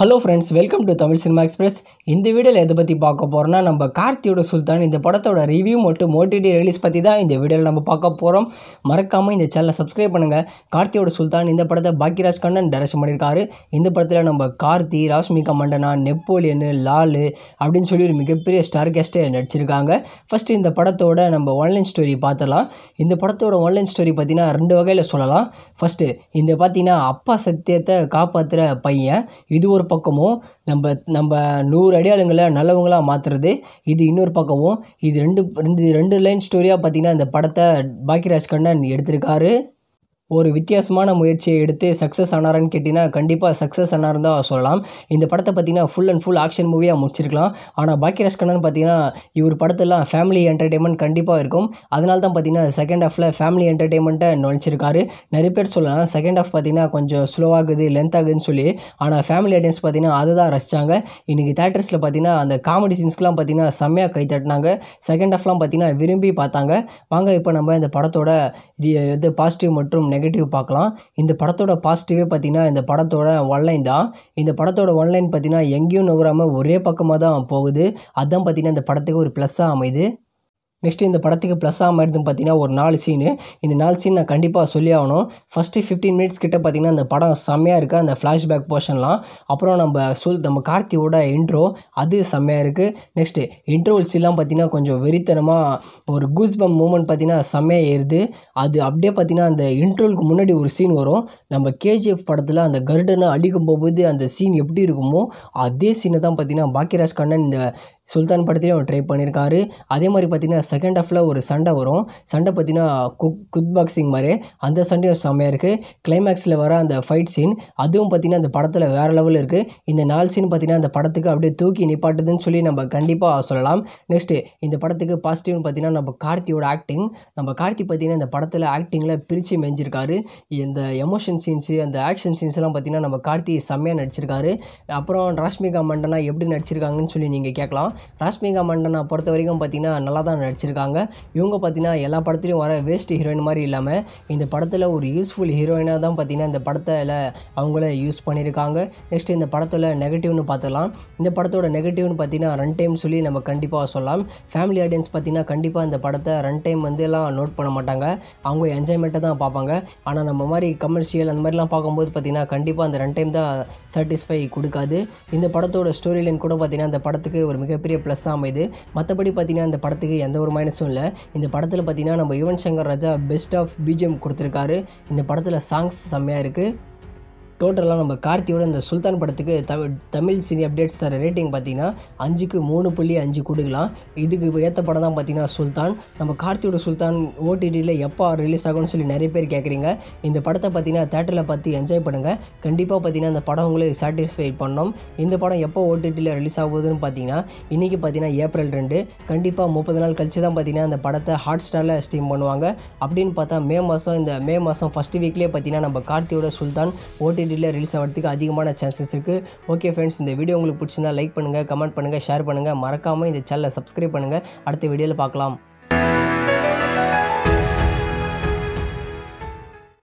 hello friends welcome to Tamil cinema express இந்த வீடியோவில் எதை பற்றி பார்க்க போகிறோம்னா நம்ம கார்த்தியோட சுல்தான் இந்த படத்தோட ரிவ்யூ மற்றும் ஓடிடி ரிலீஸ் பற்றி தான் இந்த வீடியோவில் நம்ம பார்க்க போகிறோம் மறக்காமல் இந்த சேனலை சப்ஸ்கிரைப் பண்ணுங்கள் கார்த்தியோட சுல்தான் இந்த படத்தை பாக்கியராஜ் கண்ணன் டைரக்ஷன் பண்ணியிருக்காரு இந்த படத்தில் நம்ம கார்த்தி ராஷ்மிகா மண்டனா நெப்போலியனு லாலு அப்படின்னு சொல்லி ஒரு மிகப்பெரிய ஸ்டார் கேஸ்ட்டே நடிச்சிருக்காங்க ஃபஸ்ட்டு இந்த படத்தோட நம்ம ஆன்லைன் ஸ்டோரி பார்த்தலாம் இந்த படத்தோட ஆன்லைன் ஸ்டோரி பார்த்தீங்கன்னா ரெண்டு வகையில் சொல்லலாம் ஃபஸ்ட்டு இந்த பார்த்தீங்கன்னா அப்பா சத்தியத்தை காப்பாற்றுற பையன் இது ஒரு பக்கமும் நம்ம நம்ம நூறு அடியாளுங்களை நல்லவங்களாக மாற்றுறது இது இன்னொரு பக்கமும் இது ரெண்டு ரெண்டு ரெண்டு லைன் ஸ்டோரியாக பார்த்தீங்கன்னா இந்த படத்தை பாக்கியராஜ் கண்ணன் எடுத்திருக்காரு ஒரு வித்தியாசமான முயற்சியை எடுத்து சக்ஸஸ் ஆனாரான்னு கேட்டிங்கன்னா கண்டிப்பாக சக்ஸஸ் ஆனார்னு தான் சொல்லலாம் இந்த படத்தை பார்த்திங்கன்னா ஃபுல் அண்ட் ஃபுல் ஆக்ஷன் மூவியாக முடிச்சிருக்கலாம் ஆனால் பாக்கியராஜ் கண்ணன் பார்த்திங்கன்னா இவர் படத்தெல்லாம் ஃபேமிலி என்டர்டெயின்மெண்ட் கண்டிப்பாக இருக்கும் அதனால தான் பார்த்திங்கன்னா செகண்ட் ஆஃபில் ஃபேமிலி என்டர்டெயின்மெண்ட்டை நுழைச்சிருக்காரு நிறைய பேர் சொல்லலாம் செகண்ட் ஆஃப் பார்த்திங்கன்னா கொஞ்சம் ஸ்லோவாகுது லென்த் ஆகுதுன்னு சொல்லி ஆனால் ஃபேமிலி ஆடியன்ஸ் பார்த்திங்கன்னா அதை தான் ரசித்தாங்க இன்றைக்கி தேட்டர்ஸில் பார்த்திங்கன்னா அந்த காமெடி சீன்ஸ்க்குலாம் பார்த்திங்கன்னா செம்மையாக கை தட்டினாங்க செகண்ட் ஆஃப்லாம் பார்த்திங்கன்னா விரும்பி பார்த்தாங்க வாங்க இப்போ நம்ம இந்த படத்தோட இது பாசிட்டிவ் மற்றும் நெகட்டிவ் நெகட்டிவ் பார்க்கலாம் இந்த படத்தோட பாசிட்டிவே பார்த்தீங்கன்னா இந்த படத்தோட ஒன்லைன் தான் இந்த படத்தோட ஒன்லைன் பார்த்தீங்கன்னா எங்கேயும் நவராமல் ஒரே பக்கமாக தான் போகுது அதுதான் பார்த்தீங்கன்னா இந்த படத்துக்கு ஒரு ப்ளஸ்ஸாக அமையுது நெக்ஸ்ட் இந்த படத்துக்கு ப்ளஸ் ப்ளஸ்ஸாக இருந்ததுன்னு பார்த்தீங்கன்னா ஒரு நாலு சீனு இந்த நாலு சீன் நான் கண்டிப்பாக சொல்லி ஆகணும் ஃபஸ்ட்டு ஃபிஃப்டீன் மினிட்ஸ் கிட்டே பார்த்தீங்கன்னா அந்த படம் செம்மையாக இருக்குது அந்த ஃப்ளாஷ்பேக் போர்ஷன்லாம் அப்புறம் நம்ம சுல் நம்ம கார்த்தியோட இன்ட்ரோ அது செம்மையாக இருக்குது நெக்ஸ்ட்டு சீலாம் பார்த்தீங்கன்னா கொஞ்சம் வெறித்தனமாக ஒரு கூஸ் பம் மூமெண்ட் பார்த்தீங்கன்னா செம்மையாக ஏறுது அது அப்படியே பார்த்தீங்கன்னா அந்த இன்ட்ரோலுக்கு முன்னாடி ஒரு சீன் வரும் நம்ம கேஜிஎஃப் படத்தில் அந்த கருடனை அழிக்கும் போகும்போது அந்த சீன் எப்படி இருக்குமோ அதே சீனை தான் பார்த்தீங்கன்னா பாக்கியராஜ் கண்ணன் இந்த சுல்தான் படத்துலையும் அவர் ட்ரை பண்ணியிருக்காரு அதே மாதிரி பார்த்திங்கன்னா செகண்ட் ஆஃபில் ஒரு சண்டை வரும் சண்டை பார்த்திங்கன்னா குக் குத் பாக்ஸிங் மாதிரி அந்த சண்டையும் செம்மையாக இருக்குது கிளைமேக்ஸில் வர அந்த ஃபைட் சீன் அதுவும் பார்த்திங்கன்னா அந்த படத்தில் வேறு லெவலில் இருக்குது இந்த நாலு சீன் பார்த்திங்கன்னா அந்த படத்துக்கு அப்படியே தூக்கி நிப்பாட்டுதுன்னு சொல்லி நம்ம கண்டிப்பாக சொல்லலாம் நெக்ஸ்ட்டு இந்த படத்துக்கு பாசிட்டிவ்னு பார்த்திங்கன்னா நம்ம கார்த்தியோட ஆக்டிங் நம்ம கார்த்தி பார்த்திங்கன்னா இந்த படத்தில் ஆக்டிங்கில் பிரித்து மெஞ்சிருக்காரு இந்த எமோஷன் சீன்ஸு அந்த ஆக்ஷன் சீன்ஸ்லாம் பார்த்திங்கன்னா நம்ம கார்த்தி செம்மையாக நடிச்சிருக்காரு அப்புறம் ராஷ்மிகா மண்டனா எப்படி நடிச்சிருக்காங்கன்னு சொல்லி நீங்கள் கேட்கலாம் ராஷ்மிகா மண்டனா பொறுத்த வரைக்கும் பார்த்திங்கன்னா நல்லா தான் நடிச்சிருக்காங்க இவங்க பார்த்திங்கன்னா எல்லா படத்துலையும் வர வேஸ்ட் ஹீரோயின் மாதிரி இல்லாமல் இந்த படத்தில் ஒரு யூஸ்ஃபுல் ஹீரோயினாக தான் பார்த்திங்கன்னா இந்த படத்தில் அவங்கள யூஸ் பண்ணியிருக்காங்க நெக்ஸ்ட் இந்த படத்தில் நெகட்டிவ்னு பார்த்துக்கலாம் இந்த படத்தோட நெகட்டிவ்னு பார்த்திங்கன்னா ரன் டைம் சொல்லி நம்ம கண்டிப்பாக சொல்லலாம் ஃபேமிலி ஆடியன்ஸ் பார்த்திங்கன்னா கண்டிப்பாக இந்த படத்தை ரன் டைம் வந்து எல்லாம் நோட் பண்ண மாட்டாங்க அவங்க என்ஜாய்மெண்ட்டை தான் பார்ப்பாங்க ஆனால் நம்ம மாதிரி கமர்ஷியல் அந்த மாதிரிலாம் பார்க்கும்போது பார்த்திங்கன்னா கண்டிப்பாக அந்த ரன் டைம் தான் சாட்டிஸ்ஃபை கொடுக்காது இந்த படத்தோட ஸ்டோரி லைன் கூட பார்த்திங்கன்னா இந்த படத்துக்கு ஒரு மிக மிகப்பெரிய ப்ளஸ்ஸாக அமைது மற்றபடி பார்த்திங்கன்னா இந்த படத்துக்கு எந்த ஒரு மைனஸும் இல்லை இந்த படத்தில் பார்த்திங்கன்னா நம்ம Yuvan Shankar Raja best of BGM கொடுத்துருக்காரு இந்த படத்தில் சாங்ஸ் செம்மையாக இருக்குது டோட்டலாக நம்ம கார்த்தியோட இந்த சுல்தான் படத்துக்கு தமிழ் தமிழ் சினி அப்டேட்ஸ் தர ரேட்டிங் பார்த்தீங்கன்னா அஞ்சுக்கு மூணு புள்ளி அஞ்சு கொடுக்கலாம் இதுக்கு ஏற்ற படம் தான் பார்த்தீங்கன்னா சுல்தான் நம்ம கார்த்தியோட சுல்தான் ஓடிடியில் எப்போ ரிலீஸ் ஆகும்னு சொல்லி நிறைய பேர் கேட்குறீங்க இந்த படத்தை பார்த்தீங்கன்னா தேட்டரில் பார்த்து என்ஜாய் பண்ணுங்கள் கண்டிப்பாக பார்த்தீங்கன்னா அந்த படம் உங்களுக்கு சாட்டிஸ்ஃபை பண்ணோம் இந்த படம் எப்போ ஓடிடியில் ரிலீஸ் ஆகுதுன்னு பார்த்தீங்கன்னா இன்றைக்கி பார்த்தீங்கன்னா ஏப்ரல் ரெண்டு கண்டிப்பாக முப்பது நாள் கழிச்சு தான் பார்த்தீங்கன்னா அந்த படத்தை ஹாட் ஸ்டாரில் ஸ்ட்ரீம் பண்ணுவாங்க அப்படின்னு பார்த்தா மே மாதம் இந்த மே மாதம் ஃபஸ்ட்டு வீக்லேயே பார்த்தீங்கன்னா நம்ம கார்த்தியோட சுல்தான் ஓடிடி ஓடிடியில் ரிலீஸ் ஆகிறதுக்கு அதிகமான சான்சஸ் இருக்குது ஓகே ஃப்ரெண்ட்ஸ் இந்த வீடியோ உங்களுக்கு பிடிச்சிருந்தா லைக் பண்ணுங்கள் கமெண்ட் பண்ணுங்கள் ஷேர் பண்ணுங்கள் மறக்காமல் இந்த சேனலை சப்ஸ்கிரைப் பண்ணுங்கள் அடுத்த வீடியோவில் பார்க்கலாம்